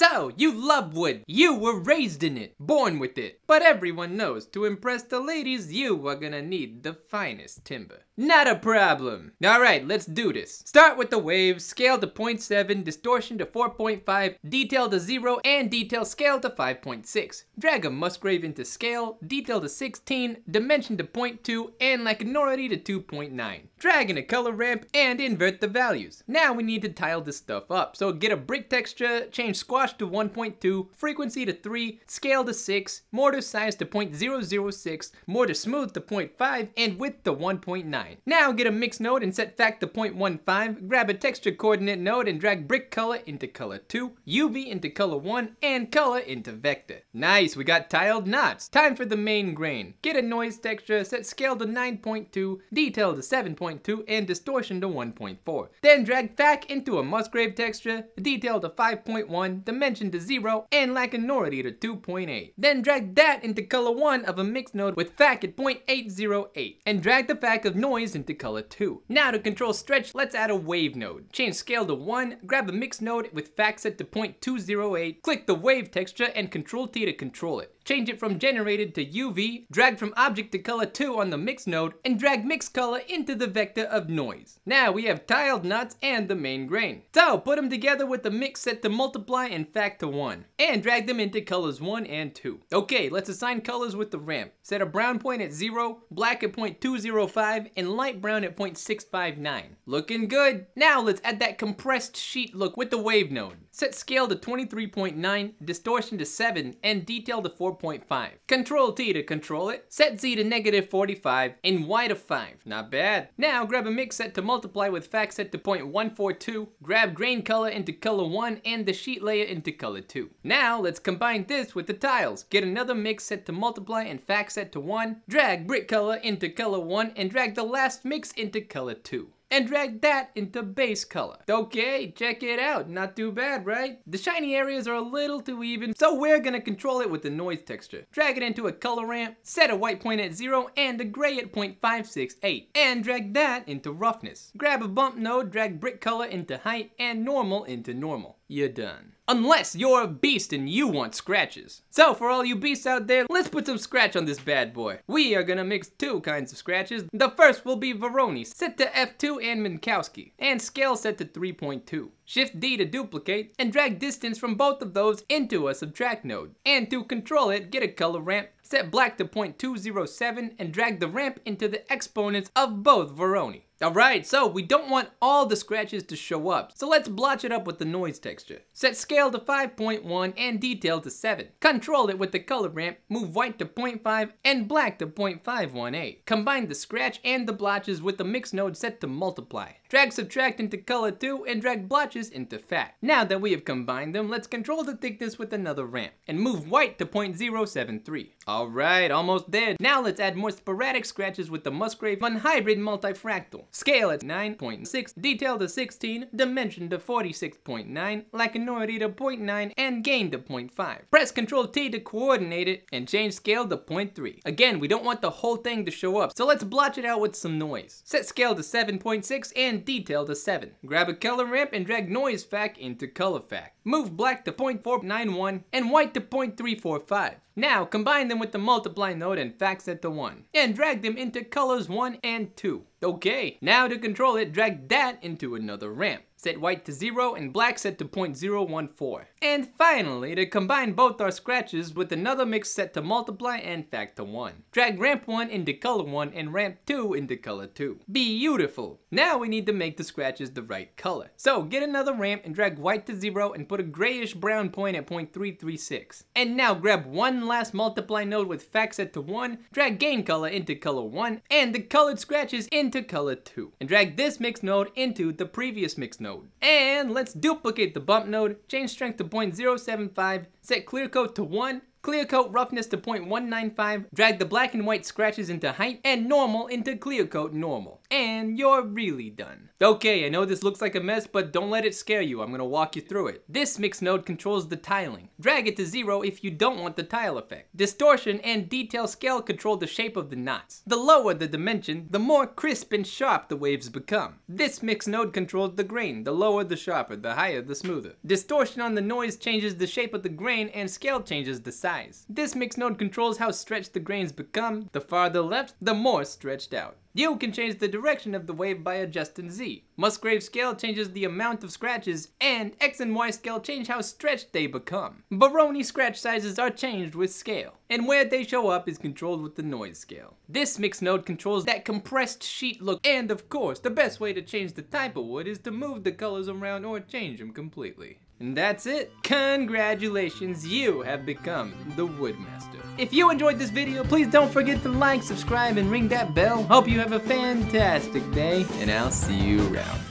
So, you love wood. You were raised in it, born with it. But everyone knows, to impress the ladies, you are gonna need the finest timber. Not a problem. Alright, let's do this. Start with the waves, scale to 0.7, distortion to 4.5, detail to 0, and detail scale to 5.6. Drag a Musgrave into scale, detail to 16, dimension to 0.2, and lacunarity to 2.9. Drag in a color ramp and invert the values. Now we need to tile this stuff up. So get a brick texture, change squash to 1.2, frequency to 3, scale to 6, mortar size to 0.006, mortar smooth to 0.5, and width to 1.9. Now get a mix node and set fact to 0.15, grab a texture coordinate node and drag brick color into color 2, UV into color 1, and color into vector. Nice, we got tiled knots. Time for the main grain. Get a noise texture, set scale to 9.2, detail to 7.2, and distortion to 1.4. Then drag fac into a Musgrave texture, detail to 5.1, dimension to 0 and lacanoidity to 2.8. Then drag that into color 1 of a mix node with fac at 0.808 and drag the fac of noise into color 2. Now to control stretch, let's add a wave node. Change scale to 1, grab a mix node with fac set to 0.208, click the wave texture and control T to control it change it from generated to UV, drag from object to color 2 on the mix node, and drag mix color into the vector of noise. Now we have tiled nuts and the main grain. So put them together with the mix set to multiply and factor 1, and drag them into colors 1 and 2. Okay, let's assign colors with the ramp. Set a brown point at 0, black at 0.205, and light brown at 0.659. Looking good! Now let's add that compressed sheet look with the wave node. Set scale to 23.9, distortion to 7, and detail to 4. 4.5. Control T to control it, set Z to negative 45, and Y to 5. Not bad. Now grab a mix set to multiply with fact set to 0.142, grab grain color into color 1 and the sheet layer into color 2. Now let's combine this with the tiles. Get another mix set to multiply and fact set to 1, drag brick color into color 1 and drag the last mix into color 2 and drag that into base color. Okay, check it out, not too bad, right? The shiny areas are a little too even, so we're gonna control it with the noise texture. Drag it into a color ramp, set a white point at zero and a gray at 0.568, and drag that into roughness. Grab a bump node, drag brick color into height and normal into normal you're done. Unless you're a beast and you want scratches. So for all you beasts out there, let's put some scratch on this bad boy. We are gonna mix two kinds of scratches. The first will be Veroni, set to F2 and Minkowski, and scale set to 3.2. Shift D to duplicate, and drag distance from both of those into a subtract node. And to control it, get a color ramp set black to 0.207 and drag the ramp into the exponents of both Veroni. Alright, so we don't want all the scratches to show up, so let's blotch it up with the noise texture. Set scale to 5.1 and detail to 7. Control it with the color ramp, move white to 0.5 and black to 0.518. Combine the scratch and the blotches with the mix node set to multiply. Drag subtract into color 2 and drag blotches into fat. Now that we have combined them, let's control the thickness with another ramp and move white to 0.073. Alright, almost there. Now let's add more sporadic scratches with the Musgrave Fun hybrid multifractal. Scale at 9.6, detail to 16, dimension to 46.9, lacunority to 0.9, and gain to 0.5. Press Ctrl T to coordinate it, and change scale to 0.3. Again, we don't want the whole thing to show up, so let's blotch it out with some noise. Set scale to 7.6 and detail to 7. Grab a color ramp and drag noise fact into color fact. Move black to 0.491 and white to 0.345. Now combine them with with the multiply node and fax it to 1, and drag them into colors 1 and 2. Okay, now to control it, drag that into another ramp. Set white to 0 and black set to 0.014. And finally, to combine both our scratches with another mix set to multiply and factor 1. Drag ramp 1 into color 1 and ramp 2 into color 2. Beautiful! Now we need to make the scratches the right color. So get another ramp and drag white to 0 and put a grayish brown point at 0.336. And now grab one last multiply node with fact set to 1, drag gain color into color 1, and the colored scratches into into color 2 and drag this mix node into the previous mix node. And let's duplicate the bump node, change strength to 0.075, set clear coat to 1, clear coat roughness to 0.195, drag the black and white scratches into height and normal into clear coat normal and you're really done. Okay, I know this looks like a mess, but don't let it scare you. I'm gonna walk you through it. This mix node controls the tiling. Drag it to zero if you don't want the tile effect. Distortion and detail scale control the shape of the knots. The lower the dimension, the more crisp and sharp the waves become. This mix node controls the grain. The lower the sharper, the higher the smoother. Distortion on the noise changes the shape of the grain and scale changes the size. This mix node controls how stretched the grains become. The farther left, the more stretched out. You can change the direction of the wave by adjusting Z. Musgrave scale changes the amount of scratches, and X and Y scale change how stretched they become. Baroni scratch sizes are changed with scale, and where they show up is controlled with the noise scale. This mix node controls that compressed sheet look, and of course, the best way to change the type of wood is to move the colors around or change them completely. And that's it. Congratulations, you have become the Woodmaster. If you enjoyed this video, please don't forget to like, subscribe, and ring that bell. Hope you have a fantastic day, and I'll see you around.